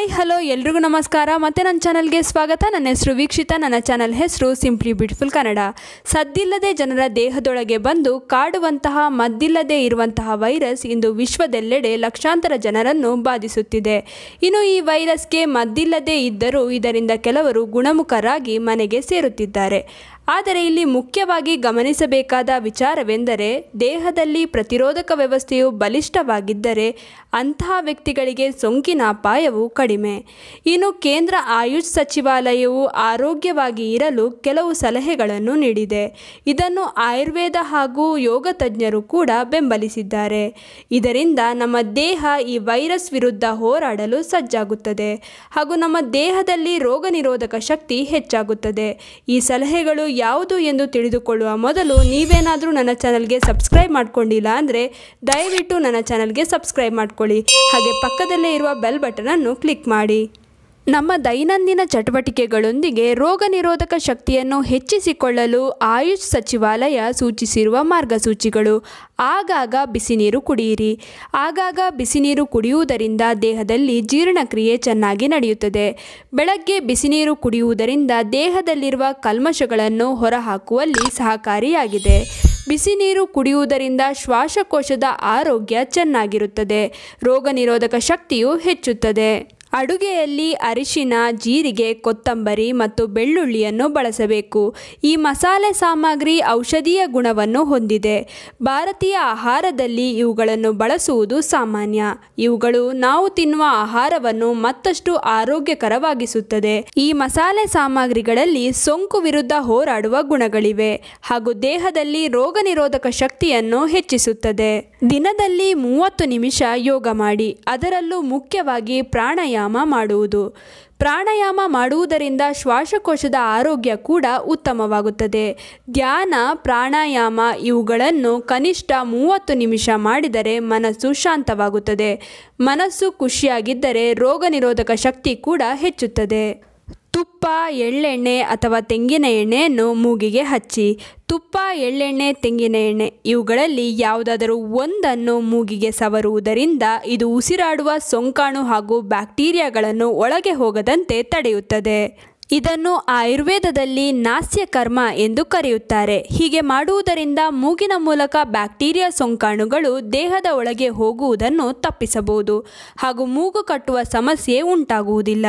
hi hello ಎಲ್ರಿಗೂ ನಮಸ್ಕಾರ ಮತ್ತು ನನ್ನ ಚಾನಲ್ಗೆ ಸ್ವಾಗತ ನನ್ನ ಹೆಸರು ವೀಕ್ಷಿತ ನನ್ನ ಚಾನಲ್ ಹೆಸರು ಸಿಂಪ್ಲಿ ಬ್ಯೂಟಿಫುಲ್ ಕನ್ನಡ ಸದ್ದಿಲ್ಲದೆ ಜನರ ದೇಹದೊಳಗೆ ಬಂದು ಕಾಡುವಂತಹ ಮದ್ದಿಲ್ಲದೆ ಇರುವಂತಹ ವೈರಸ್ ಇಂದು ವಿಶ್ವದೆಲ್ಲೆಡೆ ಲಕ್ಷಾಂತರ ಜನರನ್ನು ಬಾಧಿಸುತ್ತಿದೆ ಇನ್ನು ಈ ವೈರಸ್ಗೆ ಮದ್ದಿಲ್ಲದೆ ಇದ್ದರೂ ಇದರಿಂದ ಕೆಲವರು ಗುಣಮುಖರಾಗಿ ಮನೆಗೆ ಸೇರುತ್ತಿದ್ದಾರೆ ಆದರೆ ಇಲ್ಲಿ ಮುಖ್ಯವಾಗಿ ಗಮನಿಸಬೇಕಾದ ವಿಚಾರವೆಂದರೆ ದೇಹದಲ್ಲಿ ಪ್ರತಿರೋಧಕ ವ್ಯವಸ್ಥೆಯು ಬಲಿಷ್ಠವಾಗಿದ್ದರೆ ಅಂತಹ ವ್ಯಕ್ತಿಗಳಿಗೆ ಸೋಂಕಿನ ಅಪಾಯವು ಕಡಿಮೆ ಇನ್ನು ಕೇಂದ್ರ ಆಯುಷ್ ಸಚಿವಾಲಯವು ಆರೋಗ್ಯವಾಗಿ ಇರಲು ಕೆಲವು ಸಲಹೆಗಳನ್ನು ನೀಡಿದೆ ಇದನ್ನು ಆಯುರ್ವೇದ ಹಾಗೂ ಯೋಗ ತಜ್ಞರು ಕೂಡ ಬೆಂಬಲಿಸಿದ್ದಾರೆ ಇದರಿಂದ ನಮ್ಮ ದೇಹ ಈ ವೈರಸ್ ವಿರುದ್ಧ ಹೋರಾಡಲು ಸಜ್ಜಾಗುತ್ತದೆ ಹಾಗೂ ನಮ್ಮ ದೇಹದಲ್ಲಿ ರೋಗ ನಿರೋಧಕ ಶಕ್ತಿ ಹೆಚ್ಚಾಗುತ್ತದೆ ಈ ಸಲಹೆಗಳು ಯಾವುದು ಎಂದು ತಿಳಿದುಕೊಳ್ಳುವ ಮೊದಲು ನೀವೇನಾದರೂ ನನ್ನ ಚಾನಲ್ಗೆ ಸಬ್ಸ್ಕ್ರೈಬ್ ಮಾಡ್ಕೊಂಡಿಲ್ಲ ಅಂದರೆ ದಯವಿಟ್ಟು ನನ್ನ ಚಾನಲ್ಗೆ ಸಬ್ಸ್ಕ್ರೈಬ್ ಮಾಡಿಕೊಳ್ಳಿ ಹಾಗೆ ಪಕ್ಕದಲ್ಲೇ ಇರುವ ಬೆಲ್ ಬಟನನ್ನು ಕ್ಲಿಕ್ ಮಾಡಿ ನಮ್ಮ ದೈನಂದಿನ ಚಟುವಟಿಕೆಗಳೊಂದಿಗೆ ರೋಗ ನಿರೋಧಕ ಶಕ್ತಿಯನ್ನು ಹೆಚ್ಚಿಸಿಕೊಳ್ಳಲು ಆಯುಷ್ ಸಚಿವಾಲಯ ಸೂಚಿಸಿರುವ ಮಾರ್ಗಸೂಚಿಗಳು ಆಗಾಗ ಬಿಸಿ ನೀರು ಕುಡಿಯಿರಿ ಆಗಾಗ ಬಿಸಿ ನೀರು ಕುಡಿಯುವುದರಿಂದ ದೇಹದಲ್ಲಿ ಜೀರ್ಣಕ್ರಿಯೆ ಚೆನ್ನಾಗಿ ನಡೆಯುತ್ತದೆ ಬೆಳಗ್ಗೆ ಬಿಸಿ ನೀರು ಕುಡಿಯುವುದರಿಂದ ದೇಹದಲ್ಲಿರುವ ಕಲ್ಮಶಗಳನ್ನು ಹೊರಹಾಕುವಲ್ಲಿ ಸಹಕಾರಿಯಾಗಿದೆ ಬಿಸಿ ನೀರು ಕುಡಿಯುವುದರಿಂದ ಶ್ವಾಸಕೋಶದ ಆರೋಗ್ಯ ಚೆನ್ನಾಗಿರುತ್ತದೆ ರೋಗ ನಿರೋಧಕ ಶಕ್ತಿಯು ಹೆಚ್ಚುತ್ತದೆ ಅಡುಗೆಯಲ್ಲಿ ಅರಿಶಿನ ಜೀರಿಗೆ ಕೊತ್ತಂಬರಿ ಮತ್ತು ಬೆಳ್ಳುಳ್ಳಿಯನ್ನು ಬಳಸಬೇಕು ಈ ಮಸಾಲೆ ಸಾಮಗ್ರಿ ಔಷಧೀಯ ಗುಣವನ್ನು ಹೊಂದಿದೆ ಭಾರತೀಯ ಆಹಾರದಲ್ಲಿ ಇವುಗಳನ್ನು ಬಳಸುವುದು ಸಾಮಾನ್ಯ ಇವುಗಳು ನಾವು ತಿನ್ನುವ ಆಹಾರವನ್ನು ಮತ್ತಷ್ಟು ಆರೋಗ್ಯಕರವಾಗಿಸುತ್ತದೆ ಈ ಮಸಾಲೆ ಸಾಮಗ್ರಿಗಳಲ್ಲಿ ಸೋಂಕು ವಿರುದ್ಧ ಹೋರಾಡುವ ಗುಣಗಳಿವೆ ಹಾಗೂ ದೇಹದಲ್ಲಿ ರೋಗ ನಿರೋಧಕ ಶಕ್ತಿಯನ್ನು ಹೆಚ್ಚಿಸುತ್ತದೆ ದಿನದಲ್ಲಿ ಮೂವತ್ತು ನಿಮಿಷ ಯೋಗ ಮಾಡಿ ಅದರಲ್ಲೂ ಮುಖ್ಯವಾಗಿ ಪ್ರಾಣಾಯಾಮ ಪ್ರಾಣಾಯಾಮ ಮಾಡುವುದು ಪ್ರಾಣಾಯಾಮ ಮಾಡುವುದರಿಂದ ಶ್ವಾಸಕೋಶದ ಆರೋಗ್ಯ ಕೂಡ ಉತ್ತಮವಾಗುತ್ತದೆ ಧ್ಯಾನ ಪ್ರಾಣಾಯಾಮ ಇವುಗಳನ್ನು ಕನಿಷ್ಠ ಮೂವತ್ತು ನಿಮಿಷ ಮಾಡಿದರೆ ಮನಸ್ಸು ಶಾಂತವಾಗುತ್ತದೆ ಮನಸ್ಸು ಖುಷಿಯಾಗಿದ್ದರೆ ರೋಗ ನಿರೋಧಕ ಶಕ್ತಿ ಕೂಡ ಹೆಚ್ಚುತ್ತದೆ ತುಪ್ಪ ಎಳ್ಳೆಣ್ಣೆ ಅಥವಾ ತೆಂಗಿನ ಎಣ್ಣೆಯನ್ನು ಮೂಗಿಗೆ ಹಚ್ಚಿ ತುಪ್ಪ ಎಳ್ಳೆಣ್ಣೆ ತೆಂಗಿನ ಎಣ್ಣೆ ಇವುಗಳಲ್ಲಿ ಯಾವುದಾದರೂ ಒಂದನ್ನು ಮೂಗಿಗೆ ಸವರುವುದರಿಂದ ಇದು ಉಸಿರಾಡುವ ಸೋಂಕಾಣು ಹಾಗೂ ಬ್ಯಾಕ್ಟೀರಿಯಾಗಳನ್ನು ಒಳಗೆ ಹೋಗದಂತೆ ತಡೆಯುತ್ತದೆ ಇದನ್ನು ಆಯುರ್ವೇದದಲ್ಲಿ ನಾಸ್ಯಕರ್ಮ ಎಂದು ಕರೆಯುತ್ತಾರೆ ಹೀಗೆ ಮಾಡುವುದರಿಂದ ಮೂಗಿನ ಮೂಲಕ ಬ್ಯಾಕ್ಟೀರಿಯಾ ಸೋಂಕಾಣುಗಳು ದೇಹದ ಒಳಗೆ ಹೋಗುವುದನ್ನು ತಪ್ಪಿಸಬಹುದು ಹಾಗೂ ಮೂಗು ಕಟ್ಟುವ ಸಮಸ್ಯೆ ಉಂಟಾಗುವುದಿಲ್ಲ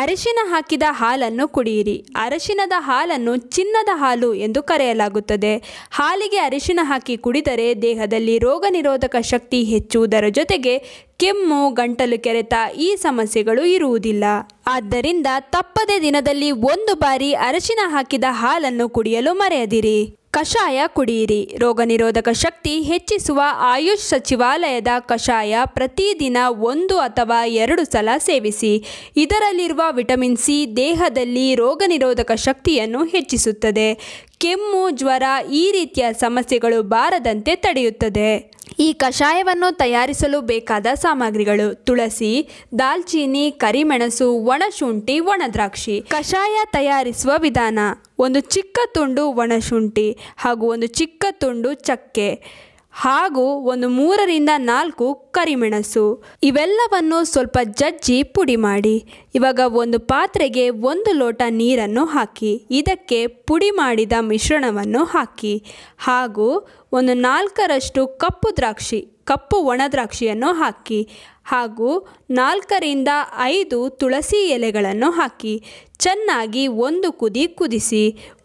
ಅರಿಶಿನ ಹಾಕಿದ ಹಾಲನ್ನು ಕುಡಿಯಿರಿ ಅರಿಶಿನದ ಹಾಲನ್ನು ಚಿನ್ನದ ಹಾಲು ಎಂದು ಕರೆಯಲಾಗುತ್ತದೆ ಹಾಲಿಗೆ ಅರಿಶಿನ ಹಾಕಿ ಕುಡಿದರೆ ದೇಹದಲ್ಲಿ ರೋಗ ನಿರೋಧಕ ಶಕ್ತಿ ಹೆಚ್ಚುವುದರ ಜೊತೆಗೆ ಕೆಮ್ಮು ಗಂಟಲು ಕೆರೆತ ಈ ಸಮಸ್ಯೆಗಳು ಇರುವುದಿಲ್ಲ ಆದ್ದರಿಂದ ತಪ್ಪದೆ ದಿನದಲ್ಲಿ ಒಂದು ಬಾರಿ ಅರಿಶಿನ ಹಾಕಿದ ಹಾಲನ್ನು ಕುಡಿಯಲು ಮರೆಯದಿರಿ ಕಷಾಯ ಕುಡಿಯಿರಿ ರೋಗನಿರೋಧಕ ಶಕ್ತಿ ಹೆಚ್ಚಿಸುವ ಆಯುಷ್ ಸಚಿವಾಲಯದ ಕಷಾಯ ಪ್ರತಿದಿನ ಒಂದು ಅಥವಾ ಎರಡು ಸಲ ಸೇವಿಸಿ ಇದರಲ್ಲಿರುವ ವಿಟಮಿನ್ ಸಿ ದೇಹದಲ್ಲಿ ರೋಗನಿರೋಧಕ ಶಕ್ತಿಯನ್ನು ಹೆಚ್ಚಿಸುತ್ತದೆ ಕೆಮ್ಮು ಜ್ವರ ಈ ರೀತಿಯ ಸಮಸ್ಯೆಗಳು ಬಾರದಂತೆ ತಡೆಯುತ್ತದೆ ಈ ಕಷಾಯವನ್ನು ತಯಾರಿಸಲು ಬೇಕಾದ ಸಾಮಗ್ರಿಗಳು ತುಳಸಿ ದಾಲ್ಚೀನಿ ಕರಿಮೆಣಸು ಒಣಶುಂಠಿ ಒಣದ್ರಾಕ್ಷಿ ಕಷಾಯ ತಯಾರಿಸುವ ವಿಧಾನ ಒಂದು ಚಿಕ್ಕ ತುಂಡು ಒಣಶುಂಠಿ ಹಾಗೂ ಒಂದು ಚಿಕ್ಕ ತುಂಡು ಚಕ್ಕೆ ಹಾಗೂ ಒಂದು ಮೂರರಿಂದ ನಾಲ್ಕು ಕರಿಮೆಣಸು ಇವೆಲ್ಲವನ್ನು ಸ್ವಲ್ಪ ಜಜ್ಜಿ ಪುಡಿ ಮಾಡಿ ಇವಾಗ ಒಂದು ಪಾತ್ರೆಗೆ ಒಂದು ಲೋಟ ನೀರನ್ನು ಹಾಕಿ ಇದಕ್ಕೆ ಪುಡಿ ಮಾಡಿದ ಮಿಶ್ರಣವನ್ನು ಹಾಕಿ ಹಾಗೂ ಒಂದು ನಾಲ್ಕರಷ್ಟು ಕಪ್ಪು ದ್ರಾಕ್ಷಿ ಕಪ್ಪು ಒಣ ದ್ರಾಕ್ಷಿಯನ್ನು ಹಾಕಿ ಹಾಗೂ ನಾಲ್ಕರಿಂದ ಐದು ತುಳಸಿ ಎಲೆಗಳನ್ನು ಹಾಕಿ ಚೆನ್ನಾಗಿ ಒಂದು ಕುದಿ ಕುದಿಸಿ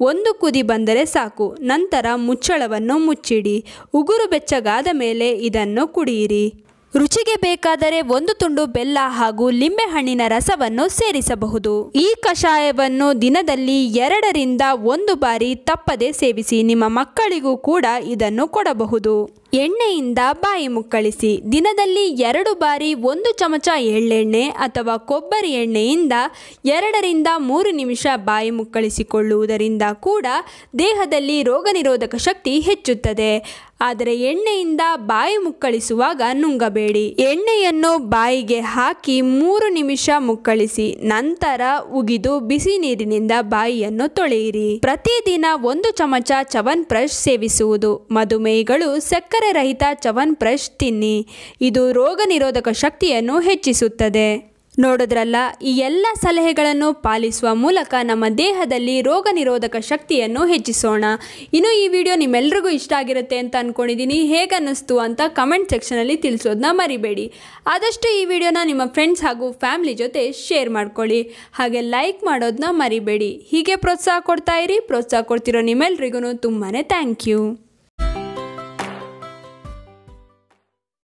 ಒಂದು ಕುದಿ ಬಂದರೆ ಸಾಕು ನಂತರ ಮುಚ್ಚಳವನ್ನು ಮುಚ್ಚಿಡಿ ಉಗುರು ಬೆಚ್ಚಗಾದ ಮೇಲೆ ಇದನ್ನು ಕುಡಿಯಿರಿ ರುಚಿಗೆ ಬೇಕಾದರೆ ಒಂದು ತುಂಡು ಬೆಲ್ಲ ಹಾಗೂ ಲಿಂಬೆಹಣ್ಣಿನ ರಸವನ್ನು ಸೇರಿಸಬಹುದು ಈ ಕಷಾಯವನ್ನು ದಿನದಲ್ಲಿ ಎರಡರಿಂದ ಒಂದು ಬಾರಿ ತಪ್ಪದೆ ಸೇವಿಸಿ ನಿಮ್ಮ ಮಕ್ಕಳಿಗೂ ಕೂಡ ಇದನ್ನು ಕೊಡಬಹುದು ಎಣ್ಣೆಯಿಂದ ಬಾಯಿ ಮುಕ್ಕಳಿಸಿ ದಿನದಲ್ಲಿ ಎರಡು ಬಾರಿ ಒಂದು ಚಮಚ ಎಳ್ಳೆಣ್ಣೆ ಅಥವಾ ಕೊಬ್ಬರಿ ಎಣ್ಣೆಯಿಂದ ಎರಡರಿಂದ ಮೂರು ನಿಮಿಷ ಬಾಯಿ ಮುಕ್ಕಳಿಸಿಕೊಳ್ಳುವುದರಿಂದ ಕೂಡ ದೇಹದಲ್ಲಿ ರೋಗನಿರೋಧಕ ಶಕ್ತಿ ಹೆಚ್ಚುತ್ತದೆ ಆದರೆ ಎಣ್ಣೆಯಿಂದ ಬಾಯಿ ಮುಕ್ಕಳಿಸುವಾಗ ನುಂಗಬೇಡಿ ಎಣ್ಣೆಯನ್ನು ಬಾಯಿಗೆ ಹಾಕಿ ಮೂರು ನಿಮಿಷ ಮುಕ್ಕಳಿಸಿ ನಂತರ ಉಗಿದು ಬಿಸಿ ನೀರಿನಿಂದ ಬಾಯಿಯನ್ನು ತೊಳೆಯಿರಿ ಪ್ರತಿದಿನ ಒಂದು ಚಮಚ ಚವನ್ ಪ್ರಶ್ ಸೇವಿಸುವುದು ಮಧುಮೇಹಿಗಳು ಸಕ್ಕರೆ ರಹಿತ ಚವನ್ ಪ್ರಶ್ ತಿನ್ನಿ ಇದು ರೋಗ ನಿರೋಧಕ ಶಕ್ತಿಯನ್ನು ಹೆಚ್ಚಿಸುತ್ತದೆ ನೋಡೋದ್ರಲ್ಲ ಈ ಎಲ್ಲ ಸಲಹೆಗಳನ್ನು ಪಾಲಿಸುವ ಮೂಲಕ ನಮ್ಮ ದೇಹದಲ್ಲಿ ರೋಗ ನಿರೋಧಕ ಶಕ್ತಿಯನ್ನು ಹೆಚ್ಚಿಸೋಣ ಇನ್ನು ಈ ವಿಡಿಯೋ ನಿಮ್ಮೆಲ್ರಿಗೂ ಇಷ್ಟ ಆಗಿರುತ್ತೆ ಅಂತ ಅಂದ್ಕೊಂಡಿದ್ದೀನಿ ಹೇಗೆ ಅನ್ನಿಸ್ತು ಅಂತ ಕಮೆಂಟ್ ಸೆಕ್ಷನಲ್ಲಿ ತಿಳಿಸೋದನ್ನ ಮರಿಬೇಡಿ ಆದಷ್ಟು ಈ ವಿಡಿಯೋನ ನಿಮ್ಮ ಫ್ರೆಂಡ್ಸ್ ಹಾಗೂ ಫ್ಯಾಮಿಲಿ ಜೊತೆ ಶೇರ್ ಮಾಡ್ಕೊಳ್ಳಿ ಹಾಗೆ ಲೈಕ್ ಮಾಡೋದನ್ನ ಮರಿಬೇಡಿ ಹೀಗೆ ಪ್ರೋತ್ಸಾಹ ಕೊಡ್ತಾ ಇರಿ ಪ್ರೋತ್ಸಾಹ ಕೊಡ್ತಿರೋ ನಿಮ್ಮೆಲ್ರಿಗೂ ತುಂಬಾ ಥ್ಯಾಂಕ್ ಯು